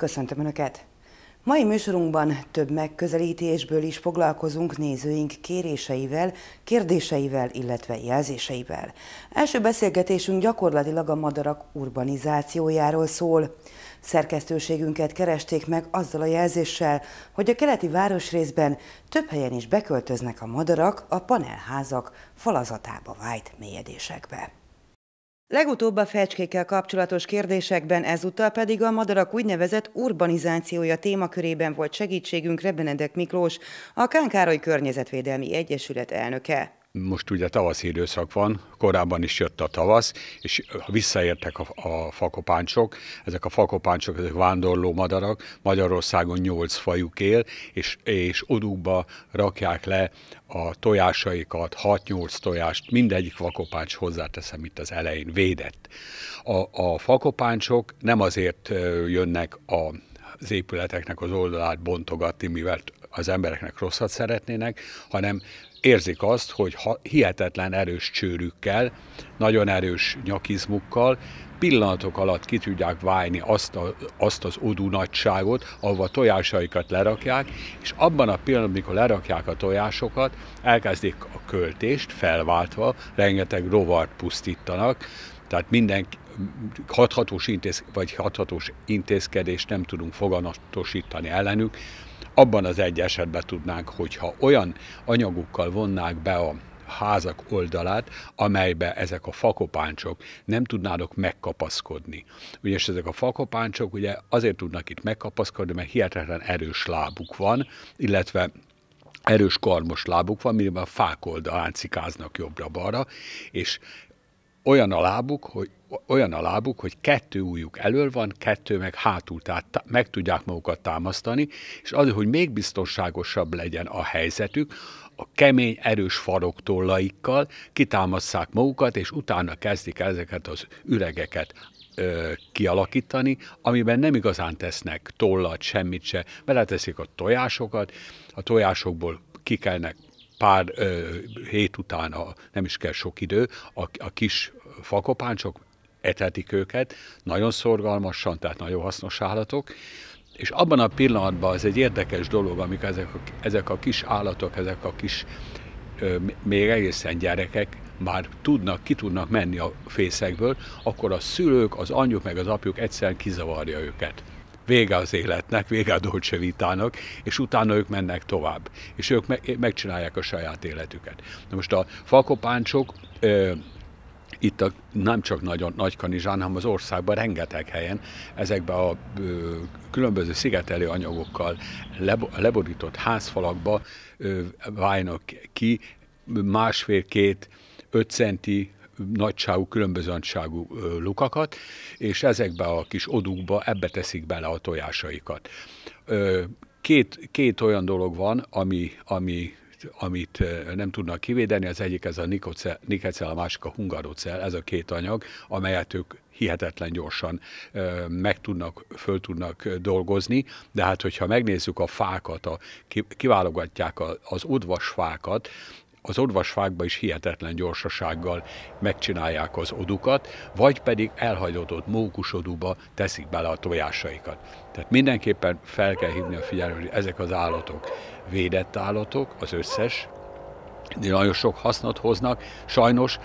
Köszöntöm Önöket! Mai műsorunkban több megközelítésből is foglalkozunk nézőink kéréseivel, kérdéseivel, illetve jelzéseivel. Első beszélgetésünk gyakorlatilag a madarak urbanizációjáról szól. Szerkesztőségünket keresték meg azzal a jelzéssel, hogy a keleti városrészben több helyen is beköltöznek a madarak a panelházak falazatába vájt mélyedésekbe. Legutóbb a fecskékkel kapcsolatos kérdésekben, ezúttal pedig a madarak úgynevezett urbanizációja témakörében volt segítségünkre Benedek Miklós, a Kánkároly Környezetvédelmi Egyesület elnöke most ugye tavaszi időszak van, korábban is jött a tavasz, és visszaértek a, a fakopáncsok. Ezek a fakopáncsok, ezek vándorló madarak, Magyarországon nyolc fajuk él, és, és odukba rakják le a tojásaikat, 6-8 tojást, mindegyik fakopáncs hozzáteszem itt az elején, védett. A, a fakopáncsok nem azért jönnek a az épületeknek az oldalát bontogatni, mivel az embereknek rosszat szeretnének, hanem érzik azt, hogy hihetetlen erős csőrükkel, nagyon erős nyakizmukkal pillanatok alatt ki tudják válni azt, a, azt az odú nagyságot, ahova tojásaikat lerakják, és abban a pillanatban, mikor lerakják a tojásokat, elkezdik a költést felváltva, rengeteg rovart pusztítanak, tehát mindenki, hathatós, intéz, vagy hathatós intézkedést nem tudunk foganatosítani ellenük, abban az egy esetben tudnánk, hogyha olyan anyagukkal vonnák be a házak oldalát, amelybe ezek a fakopáncsok nem tudnának megkapaszkodni. Ugyanis ezek a fakopáncsok ugye azért tudnak itt megkapaszkodni, mert hihetetlen erős lábuk van, illetve erős karmos lábuk van, mivel a fák oldalán cikáznak jobbra-balra, és olyan a lábuk, hogy olyan a lábuk, hogy kettő újuk elől van, kettő meg hátul, tehát meg tudják magukat támasztani, és az, hogy még biztonságosabb legyen a helyzetük, a kemény, erős faroktollaikkal kitámasszák magukat, és utána kezdik ezeket az üregeket ö, kialakítani, amiben nem igazán tesznek tollat, semmit se, beleteszik a tojásokat, a tojásokból kikelnek pár ö, hét után, a, nem is kell sok idő, a, a kis fakopáncsok etetik őket, nagyon szorgalmasan, tehát nagyon hasznos állatok, és abban a pillanatban az egy érdekes dolog, amikor ezek a, ezek a kis állatok, ezek a kis ö, még egészen gyerekek már tudnak, ki tudnak menni a fészekből, akkor a szülők, az anyjuk meg az apjuk egyszerűen kizavarja őket vége az életnek, vége a Dolce Vitának, és utána ők mennek tovább, és ők megcsinálják a saját életüket. Na most a fakopáncsok itt a, nem csak nagyon kanizsán, hanem az országban rengeteg helyen ezekben a ö, különböző szigetelő anyagokkal leborított házfalakba ö, válnak ki másfél-két öt centi nagyságú, különböző nagyságú lukakat, és ezekbe a kis odukba ebbe teszik bele a tojásaikat. Két, két olyan dolog van, ami, ami amit nem tudnak kivédeni, az egyik ez a nikecel, a másik a hungarocel, ez a két anyag, amelyet ők hihetetlen gyorsan meg tudnak, föl tudnak dolgozni, de hát hogyha megnézzük a fákat, a, kiválogatják az fákat, az odvasfákba is hihetetlen gyorsasággal megcsinálják az odukat, vagy pedig elhagyatott mókusodúba teszik bele a tojásaikat. Tehát mindenképpen fel kell hívni a figyelmet, hogy ezek az állatok védett állatok, az összes, nagyon sok hasznot hoznak. Sajnos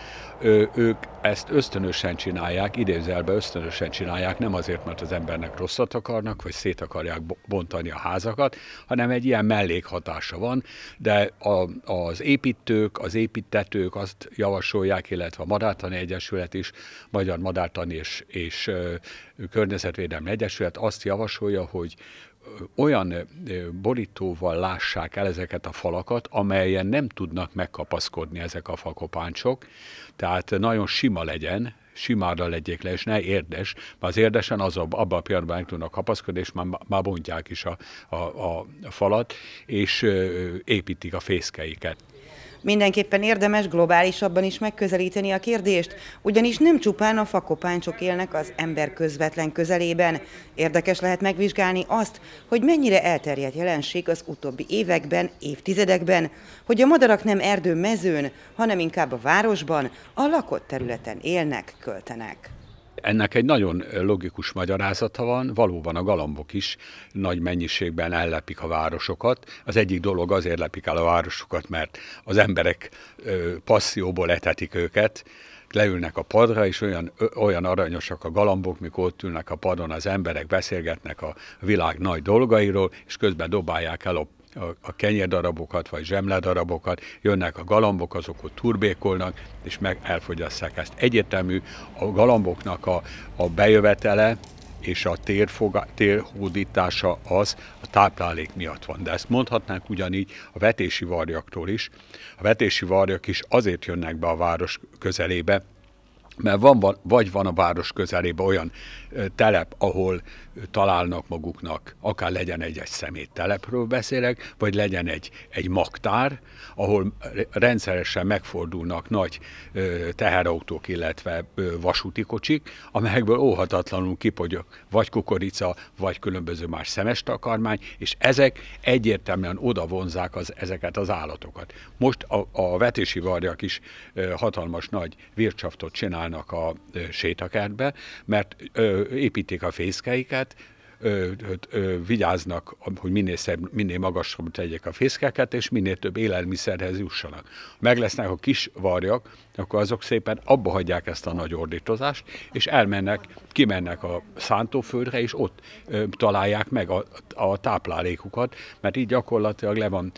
ők ezt ösztönösen csinálják, idézelbe ösztönösen csinálják, nem azért, mert az embernek rosszat akarnak, vagy szét akarják bontani a házakat, hanem egy ilyen mellékhatása van, de a, az építők, az építetők azt javasolják, illetve a Madártani Egyesület is, Magyar Madártani és, és Környezetvédelmi Egyesület azt javasolja, hogy olyan borítóval lássák el ezeket a falakat, amelyen nem tudnak megkapaszkodni ezek a fakopáncsok, tehát nagyon sima legyen, simára legyék le, és ne érdes, mert az érdesen az abban a pillanatban meg tudnak kapaszkodni, és már, már bontják is a, a, a falat, és építik a fészkeiket. Mindenképpen érdemes globálisabban is megközelíteni a kérdést, ugyanis nem csupán a fakopáncsok élnek az ember közvetlen közelében. Érdekes lehet megvizsgálni azt, hogy mennyire elterjedt jelenség az utóbbi években, évtizedekben, hogy a madarak nem erdő mezőn, hanem inkább a városban, a lakott területen élnek, költenek. Ennek egy nagyon logikus magyarázata van, valóban a galambok is nagy mennyiségben ellepik a városokat. Az egyik dolog azért lepik el a városokat, mert az emberek passzióból etetik őket, leülnek a padra, és olyan, olyan aranyosak a galambok, mikor ott ülnek a padon, az emberek beszélgetnek a világ nagy dolgairól, és közben dobálják el a a, a kenyérdarabokat, vagy zsemledarabokat, jönnek a galambok, azok ott turbékolnak, és meg elfogyasszák ezt. Egyetemű a galamboknak a, a bejövetele, és a térfoga, térhódítása az a táplálék miatt van. De ezt mondhatnánk ugyanígy a vetési varjaktól is. A vetési varjak is azért jönnek be a város közelébe, mert van, van, vagy van a város közelében olyan telep, ahol találnak maguknak, akár legyen egy, egy telepről beszélek, vagy legyen egy, egy magtár, ahol rendszeresen megfordulnak nagy teherautók, illetve vasúti kocsik, amelyekből óhatatlanul kipogyok vagy kukorica, vagy különböző más szemes takarmány, és ezek egyértelműen oda vonzák az, ezeket az állatokat. Most a, a vetési varjak is hatalmas nagy vircsaftot csinál sétálnak a sétakertbe, mert építik a fészkeiket, vigyáznak, hogy minél, szebb, minél magasabb tegyék a fészkeket, és minél több élelmiszerhez jussanak. Meg lesznek a kis varjak, akkor azok szépen abba hagyják ezt a nagy ordítozást, és elmennek, kimennek a szántóföldre, és ott találják meg a, a táplálékukat, mert így gyakorlatilag le van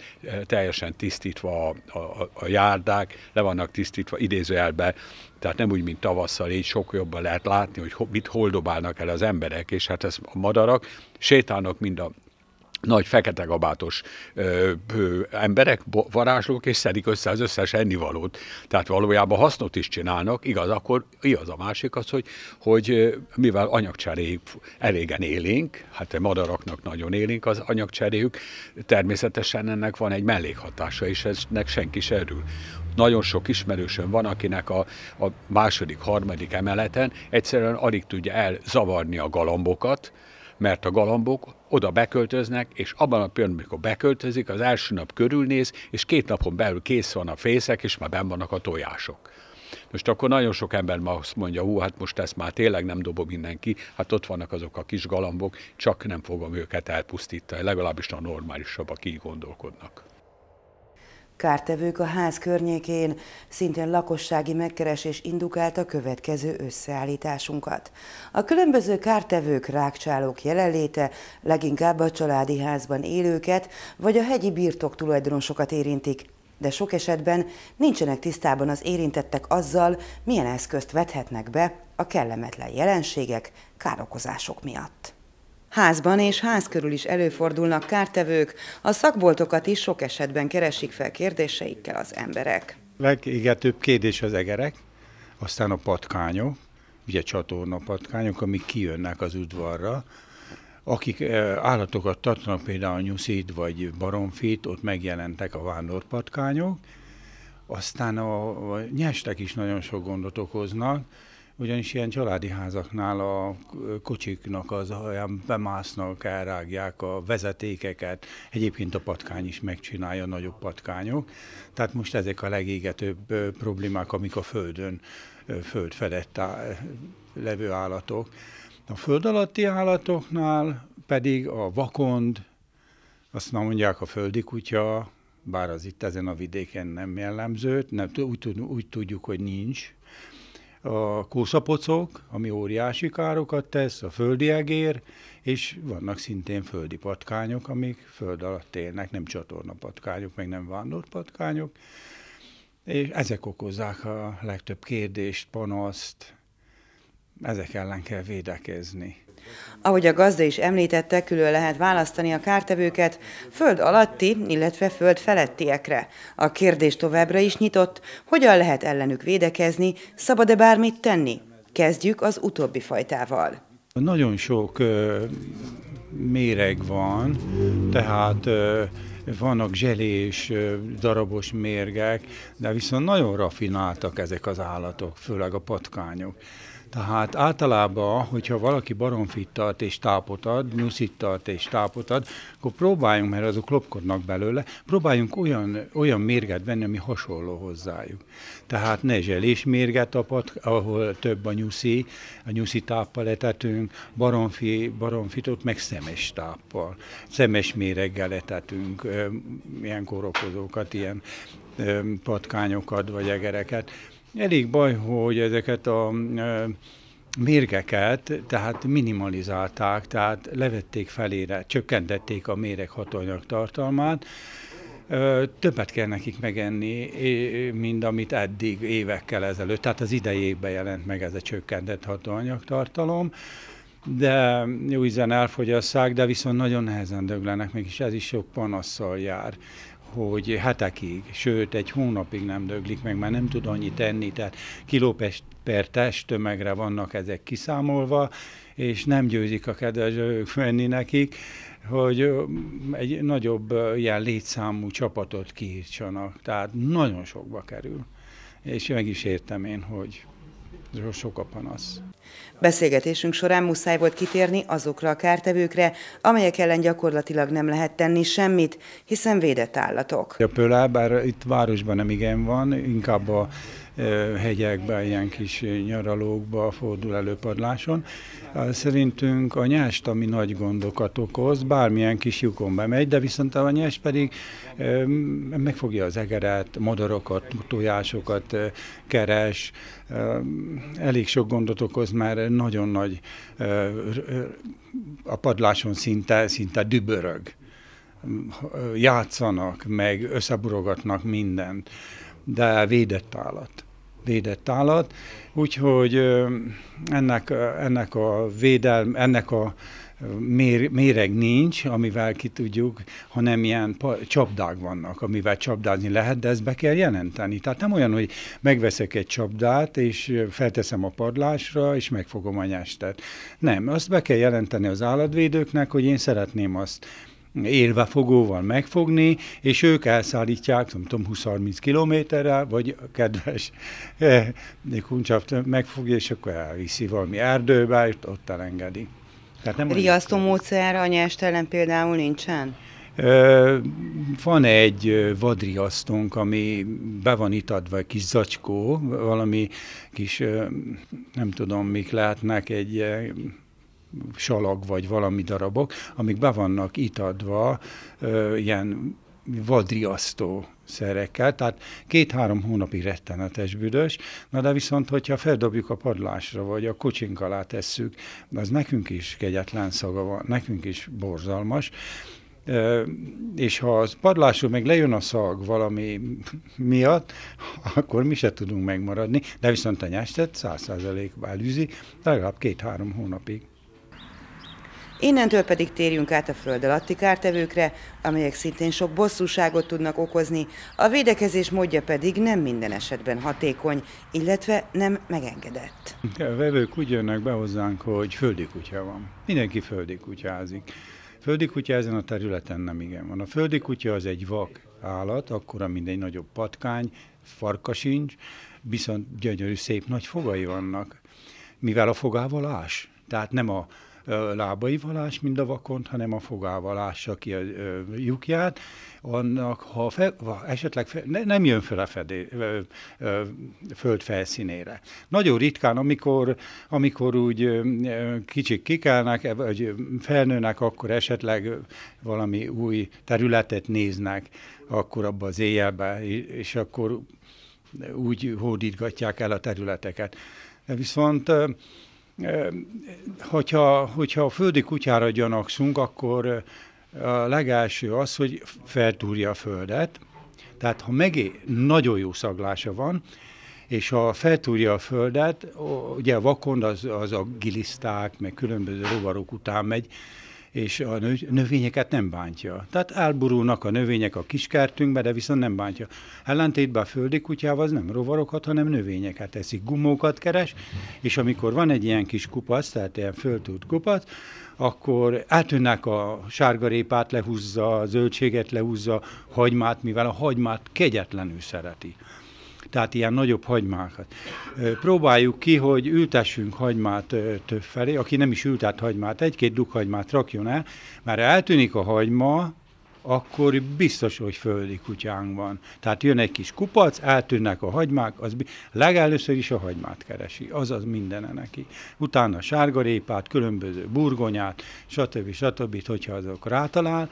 teljesen tisztítva a, a, a járdák, le vannak tisztítva idézőjelbe tehát nem úgy, mint tavasszal, így sok jobban lehet látni, hogy mit dobálnak el az emberek, és hát ez a madarak sétálnak mind a nagy fekete gabátos ö, ö, emberek, varázslók, és szedik össze az összes ennivalót. Tehát valójában hasznot is csinálnak, igaz, akkor igaz a másik az, hogy, hogy mivel anyagcseréjük elégen élénk, hát a madaraknak nagyon élénk az anyagcseréjük, természetesen ennek van egy mellékhatása, és ennek senki se örül. Nagyon sok ismerősöm van, akinek a, a második, harmadik emeleten egyszerűen alig tudja elzavarni a galambokat, mert a galambok oda beköltöznek, és abban a pillanatban, amikor beköltözik, az első nap körülnéz, és két napon belül kész van a fészek, és már benn vannak a tojások. Most akkor nagyon sok ember ma azt mondja, hú, hát most ezt már tényleg nem dobom mindenki, hát ott vannak azok a kis galambok, csak nem fogom őket elpusztítani, legalábbis a normálisabbak így gondolkodnak. Kártevők a ház környékén szintén lakossági megkeresés indukált a következő összeállításunkat. A különböző kártevők, rákcsálók jelenléte leginkább a családi házban élőket vagy a hegyi birtok tulajdonosokat érintik, de sok esetben nincsenek tisztában az érintettek azzal, milyen eszközt vethetnek be a kellemetlen jelenségek, károkozások miatt. Házban és ház körül is előfordulnak kártevők, a szakboltokat is sok esetben keresik fel kérdéseikkel az emberek. Legégetőbb kérdés az egerek, aztán a patkányok, ugye csatorna patkányok, amik kijönnek az udvarra, akik eh, állatokat tartanak, például nyuszit vagy baromfit, ott megjelentek a vándorpatkányok, aztán a, a nyestek is nagyon sok gondot okoznak, ugyanis ilyen családi házaknál a kocsiknak az olyan bemásznak, elrágják a vezetékeket, egyébként a patkány is megcsinálja, nagyobb patkányok. Tehát most ezek a legégetőbb problémák, amik a földön, föld felett levő állatok. A föld alatti állatoknál pedig a vakond, azt már mondják a földi kutya, bár az itt ezen a vidéken nem jellemző, nem, úgy, úgy tudjuk, hogy nincs, a kószapocok, ami óriási károkat tesz, a földi egér, és vannak szintén földi patkányok, amik föld alatt élnek, nem csatorna patkányok, meg nem patkányok. és ezek okozzák a legtöbb kérdést, panaszt, ezek ellen kell védekezni. Ahogy a gazda is említette, külön lehet választani a kártevőket föld alatti, illetve föld felettiekre. A kérdés továbbra is nyitott, hogyan lehet ellenük védekezni, szabad-e bármit tenni? Kezdjük az utóbbi fajtával. Nagyon sok méreg van, tehát vannak zselés, darabos mérgek, de viszont nagyon rafináltak ezek az állatok, főleg a patkányok. Tehát általában, hogyha valaki baromfit tart és tápot ad, nyuszit tart és tápot ad, akkor próbáljunk, mert azok lopkodnak belőle, próbáljunk olyan, olyan mérget venni, ami hasonló hozzájuk. Tehát ne mérget tapad, ahol több a nyuszi, a nyuszi táppal etetünk, baromfi, baromfitot meg szemes táppal, szemes méreggel etetünk, ilyen korokozókat, ilyen patkányokat vagy egereket elég baj, hogy ezeket a mérgeket tehát minimalizálták, tehát levették felére, csökkentették a méreg hatóanyag tartalmát, többet kell nekik megenni, mint amit eddig évekkel ezelőtt, tehát az idejében jelent meg ez a csökkentett hatóanyag tartalom, de jó izen elfogyasszák, de viszont nagyon nehezen döglenek, mégis ez is sok panasszal jár hogy hetekig, sőt egy hónapig nem döglik meg, már nem tud annyit tenni, tehát kilópest per test tömegre vannak ezek kiszámolva, és nem győzik a kedves venni nekik, hogy egy nagyobb ilyen létszámú csapatot kiírtsanak. Tehát nagyon sokba kerül. És meg is értem én, hogy sok a panasz. Beszélgetésünk során muszáj volt kitérni azokra a kártevőkre, amelyek ellen gyakorlatilag nem lehet tenni semmit, hiszen védett állatok. A pöle, bár itt városban nem igen van, inkább a hegyekben, ilyen kis nyaralókba fordul előpadláson. Szerintünk a nyást, ami nagy gondokat okoz, bármilyen kis lyukon bemegy, de viszont a nyást pedig megfogja az egeret, madarakat, tojásokat keres, elég sok gondot okoz, már nagyon nagy a padláson szinte, szinte dübörög játszanak, meg összeburogatnak mindent, de védett állat védett állat, úgyhogy ennek, ennek a védelm, ennek a méreg nincs, amivel ki tudjuk, hanem ilyen csapdák vannak, amivel csapdázni lehet, de ezt be kell jelenteni. Tehát nem olyan, hogy megveszek egy csapdát, és felteszem a padlásra, és megfogom a nyestet. Nem, azt be kell jelenteni az állatvédőknek, hogy én szeretném azt élve fogóval megfogni, és ők elszállítják, nem tudom, 20-30 kilométerre, vagy kedves eh, kuncsap megfogja, és akkor elviszi valami erdőbe, és ott elengedi. Tehát nem Riasztó módszer anyást ellen például nincsen? Eh, van egy eh, vadriasztónk, ami be van itatva, egy kis zacskó, valami kis, eh, nem tudom, mik látnak, egy salag vagy valami darabok, amik be vannak itadva ö, ilyen vadriasztó szerekkel, tehát két-három hónapig rettenetes büdös, na de viszont, hogyha feldobjuk a padlásra, vagy a kocsink alá tesszük, az nekünk is kegyetlen szaga van, nekünk is borzalmas, és ha az padlásról meg lejön a szag valami miatt, akkor mi se tudunk megmaradni, de viszont a nyestet száz százalékban elűzi, legalább két-három hónapig. Innentől pedig térjünk át a föld alatti kártevőkre, amelyek szintén sok bosszúságot tudnak okozni, a védekezés módja pedig nem minden esetben hatékony, illetve nem megengedett. A vevők úgy jönnek be hozzánk, hogy földi kutya van. Mindenki földi kutyázik. Földi kutya ezen a területen nem igen van. A földi kutya az egy vak állat, akkor mint egy nagyobb patkány, farka sincs, viszont gyönyörű, szép nagy fogai vannak, mivel a fogával ás. Tehát nem a lábaival ás, mind a vakont, hanem a fogával ássa ki a lyukját, annak, ha fe, ha esetleg fe, ne, nem jön föl a fedé, ö, ö, föld felszínére. Nagyon ritkán, amikor, amikor úgy ö, kicsik kikelnek, e, vagy felnőnek, akkor esetleg valami új területet néznek, akkor abba az éjjelbe, és akkor úgy hódítgatják el a területeket. De viszont hogyha, hogyha a földi kutyára gyanakszunk, akkor a legelső az, hogy feltúrja a földet. Tehát ha megé nagyon jó szaglása van, és ha feltúrja a földet, ugye a vakond az, az a giliszták, meg különböző rovarok után megy, és a növényeket nem bántja. Tehát elburulnak a növények a kiskertünkbe, de viszont nem bántja. Ellentétben a földi kutyával az nem rovarokat, hanem növényeket eszik, gumókat keres, és amikor van egy ilyen kis kupac, tehát ilyen föltült kupac, akkor eltűnnek a sárgarépát lehúzza, a zöldséget lehúzza, hagymát, mivel a hagymát kegyetlenül szereti tehát ilyen nagyobb hagymákat. Próbáljuk ki, hogy ültessünk hagymát több felé, aki nem is ültett hagymát, egy-két dukhagymát rakjon el, mert eltűnik a hagyma, akkor biztos, hogy földi kutyánk van. Tehát jön egy kis kupac, eltűnnek a hagymák, az legelőször is a hagymát keresi, azaz mindene neki. Utána sárgarépát, különböző burgonyát, stb. stb. stb. hogyha azok rátalál,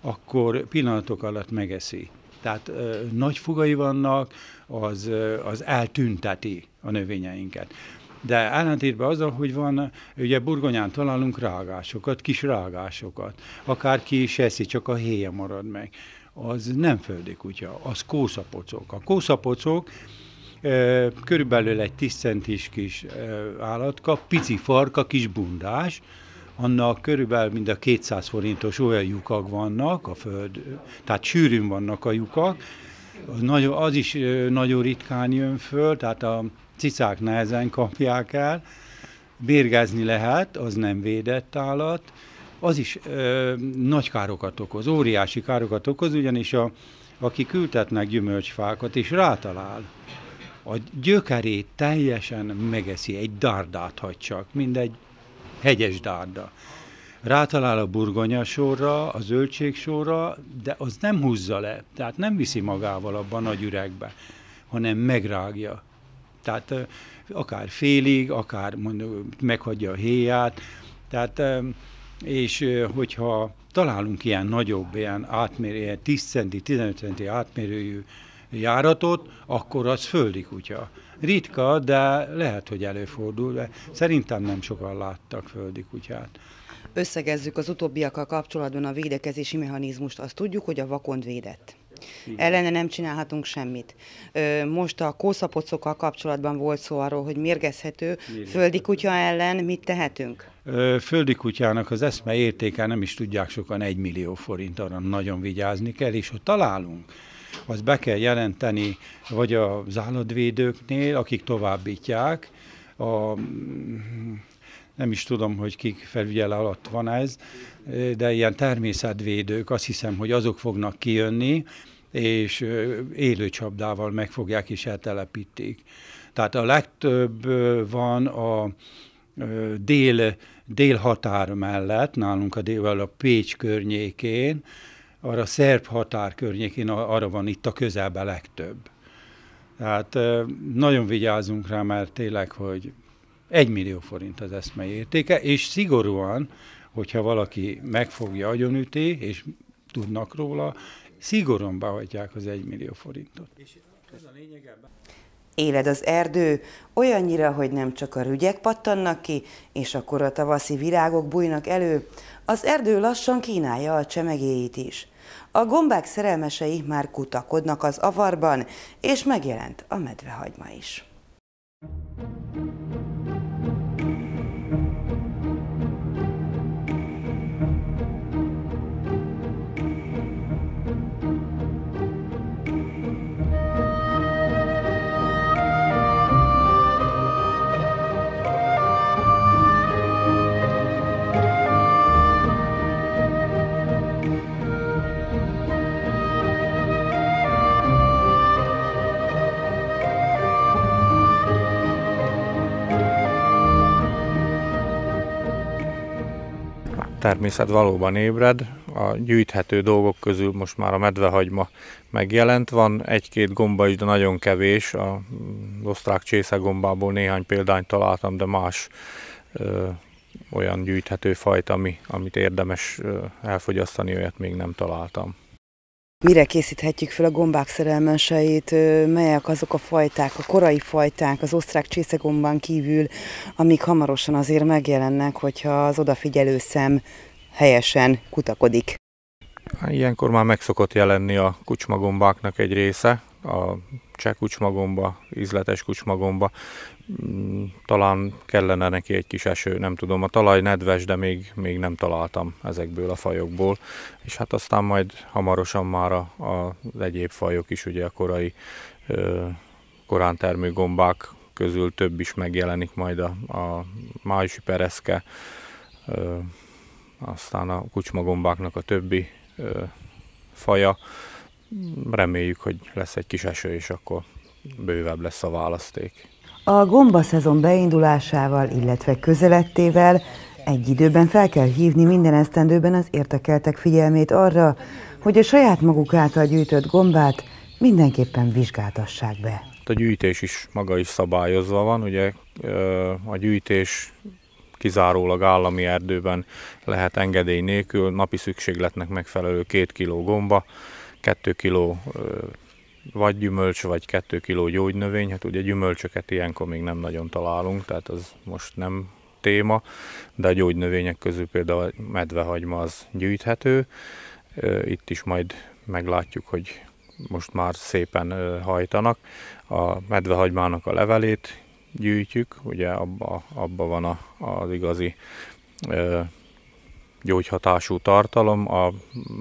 akkor pillanatok alatt megeszi tehát ö, nagy fogai vannak, az, ö, az eltünteti a növényeinket. De ellentétben azzal, hogy van, ugye burgonyán találunk rágásokat, kis rágásokat, akár ki is eszi, csak a héja marad meg. Az nem földi kutya, az kószapocok. A kószapocok körülbelül egy 10 centis kis állatka, pici farka, kis bundás, annak körülbelül mind a 200 forintos olyan lyukak vannak a föld, tehát sűrűn vannak a lyukak, az, nagyon, az is nagyon ritkán jön föl, tehát a cicák nehezen kapják el, bérgezni lehet, az nem védett állat, az is ö, nagy károkat okoz, óriási károkat okoz, ugyanis a, aki ültetnek gyümölcsfákat, és rátalál, a gyökerét teljesen megeszi, egy dardát hagy csak, mindegy hegyes dárda. Rátalál a sorra, a sorra, de az nem húzza le, tehát nem viszi magával abban a nagy üregbe, hanem megrágja. Tehát akár félig, akár mondjuk meghagyja a héját, tehát és hogyha találunk ilyen nagyobb, ilyen átmérő, ilyen 10 centi, 15 centi átmérőjű járatot, akkor az földi kutya ritka, de lehet, hogy előfordul. De szerintem nem sokan láttak földi kutyát. Összegezzük az utóbbiakkal kapcsolatban a védekezési mechanizmust. Azt tudjuk, hogy a vakond védett. Igen. Ellene nem csinálhatunk semmit. Most a kószapocokkal kapcsolatban volt szó arról, hogy mérgezhető. Igen. Földi kutya ellen mit tehetünk? Földi kutyának az eszme értéke nem is tudják sokan egy millió forint, arra nagyon vigyázni kell, és ha találunk az be kell jelenteni, vagy az állatvédőknél, akik továbbítják, a, nem is tudom, hogy kik felügyel alatt van ez, de ilyen természetvédők, azt hiszem, hogy azok fognak kijönni, és élő csapdával megfogják és eltelepítik. Tehát a legtöbb van a dél, délhatár mellett, nálunk a dél a Pécs környékén, arra szerb határ környékén, arra van itt a közelben legtöbb. Tehát nagyon vigyázunk rá, mert tényleg, hogy egy millió forint az eszmei értéke, és szigorúan, hogyha valaki megfogja agyonüti, és tudnak róla, szigorúan behagyják az egy millió forintot. És ez a lényege. Éled az erdő, olyannyira, hogy nem csak a rügyek pattannak ki, és akkor a tavaszi virágok bújnak elő, az erdő lassan kínálja a csemegéit is. A gombák szerelmesei már kutakodnak az avarban, és megjelent a medvehagyma is. természet valóban ébred. A gyűjthető dolgok közül most már a medvehagyma megjelent. Van egy-két gomba is, de nagyon kevés. A mm, osztrák gombából néhány példányt találtam, de más ö, olyan gyűjthető fajta, ami, amit érdemes elfogyasztani, olyat még nem találtam. Mire készíthetjük fel a gombák szerelmeseit, melyek azok a fajták, a korai fajták az osztrák csészegombán kívül, amik hamarosan azért megjelennek, hogyha az odafigyelő szem helyesen kutakodik. Ilyenkor már megszokott jelenni a kucsmagombáknak egy része, a cseh kucsmagomba, ízletes kucsmagomba. Mm, talán kellene neki egy kis eső, nem tudom, a talaj nedves, de még, még nem találtam ezekből a fajokból. És hát aztán majd hamarosan már a, a, az egyéb fajok is, ugye a korai ö, korán termő gombák közül több is megjelenik majd a, a májusi pereszke, ö, aztán a kucsmagombáknak a többi ö, faja reméljük, hogy lesz egy kis eső, és akkor bővebb lesz a választék. A szezon beindulásával, illetve közelettével egy időben fel kell hívni minden esztendőben az értekeltek figyelmét arra, hogy a saját maguk által gyűjtött gombát mindenképpen vizsgáltassák be. Hát a gyűjtés is maga is szabályozva van, ugye a gyűjtés kizárólag állami erdőben lehet engedély nélkül, napi szükségletnek megfelelő két kiló gomba, 2 kg vagy gyümölcs, vagy 2 kg gyógynövény. Hát ugye gyümölcsöket ilyenkor még nem nagyon találunk, tehát az most nem téma, de a gyógynövények közül például a medvehagyma az gyűjthető. Itt is majd meglátjuk, hogy most már szépen hajtanak. A medvehagymának a levelét gyűjtjük, ugye abba, abba van a, az igazi gyógyhatású tartalom, a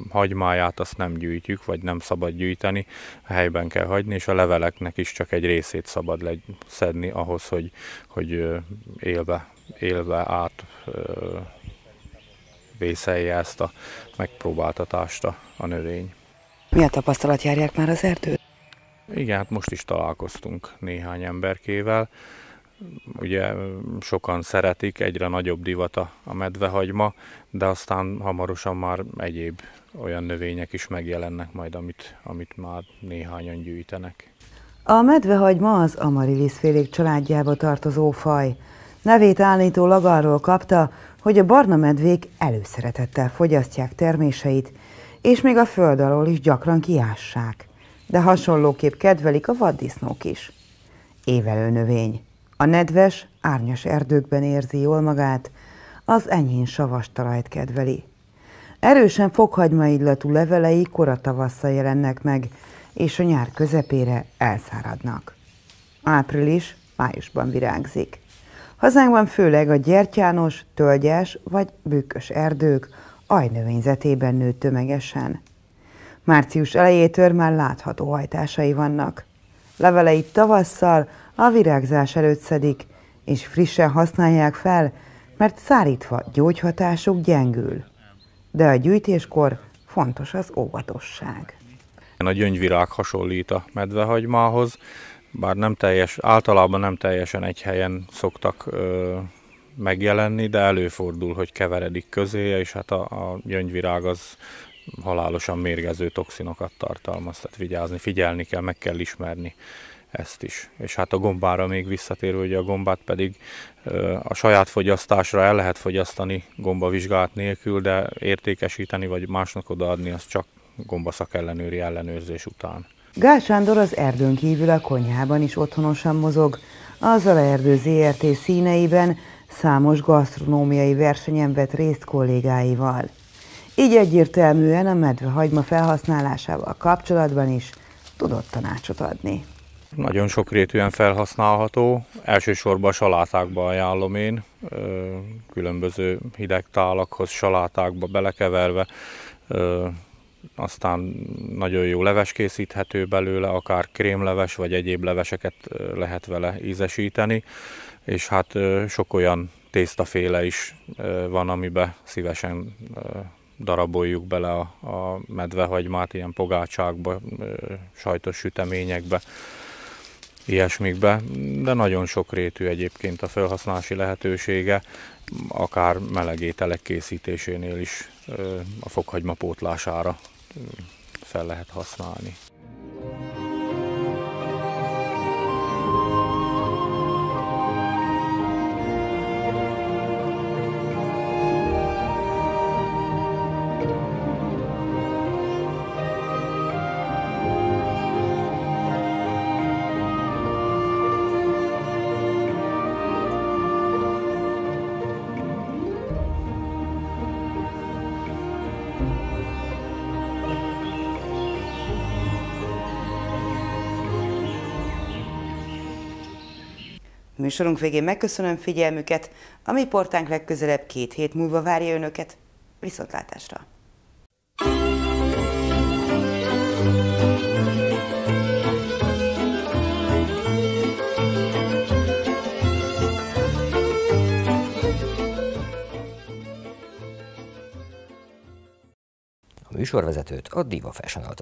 hagymáját azt nem gyűjtjük, vagy nem szabad gyűjteni, a helyben kell hagyni, és a leveleknek is csak egy részét szabad szedni ahhoz, hogy, hogy élve, élve át vészelje ezt a megpróbáltatást a, a növény. Mi a tapasztalat járják már az erdőt? Igen, hát most is találkoztunk néhány emberkével, ugye sokan szeretik, egyre nagyobb divata a medvehagyma, de aztán hamarosan már egyéb olyan növények is megjelennek majd, amit, amit már néhányan gyűjtenek. A medvehagyma az amarilisfélék családjába tartozó faj. Nevét állítólag arról kapta, hogy a barna medvék előszeretettel fogyasztják terméseit, és még a föld alól is gyakran kiássák. De hasonlóképp kedvelik a vaddisznók is. Évelő növény. A nedves, árnyas erdőkben érzi jól magát, az enyhén savas talajt kedveli. Erősen fokhagyma illatú levelei tavasszal jelennek meg, és a nyár közepére elszáradnak. Április, májusban virágzik. Hazánkban főleg a gyertyános, tölgyes vagy bükkös erdők ajnövényzetében nő tömegesen. Március elejétől már látható hajtásai vannak. Leveleit tavasszal, a virágzás előtt szedik, és frissen használják fel, mert szárítva gyógyhatásuk gyengül. De a gyűjtéskor fontos az óvatosság. A gyöngyvirág hasonlít a medvehagymához, bár nem teljes, általában nem teljesen egy helyen szoktak ö, megjelenni, de előfordul, hogy keveredik közéje, és hát a, a gyöngyvirág az halálosan mérgező toxinokat tartalmaz, tehát vigyázni, figyelni kell, meg kell ismerni ezt is. És hát a gombára még visszatérő, hogy a gombát pedig a saját fogyasztásra el lehet fogyasztani gombavizsgálat nélkül, de értékesíteni vagy másnak odaadni az csak gombaszak ellenőri ellenőrzés után. Gál Sándor az erdőn kívül a konyhában is otthonosan mozog. Az Erdő ZRT színeiben számos gasztronómiai versenyen vett részt kollégáival. Így egyértelműen a medvehagyma felhasználásával kapcsolatban is tudott tanácsot adni. Nagyon sokrétűen felhasználható, elsősorban a salátákba ajánlom én, különböző hideg tálakhoz salátákba belekeverve, aztán nagyon jó leves készíthető belőle, akár krémleves vagy egyéb leveseket lehet vele ízesíteni, és hát sok olyan tésztaféle is van, amiben szívesen daraboljuk bele a, a medvehagymát ilyen pogácsákba, sajtos süteményekbe ilyesmikbe, de nagyon rétű egyébként a felhasználási lehetősége, akár melegételek készítésénél is a fokhagyma pótlására fel lehet használni. Műsorunk végén megköszönöm figyelmüket, a mi portánk legközelebb két hét múlva várja Önöket. Viszontlátásra! A műsorvezetőt a Diva Fashion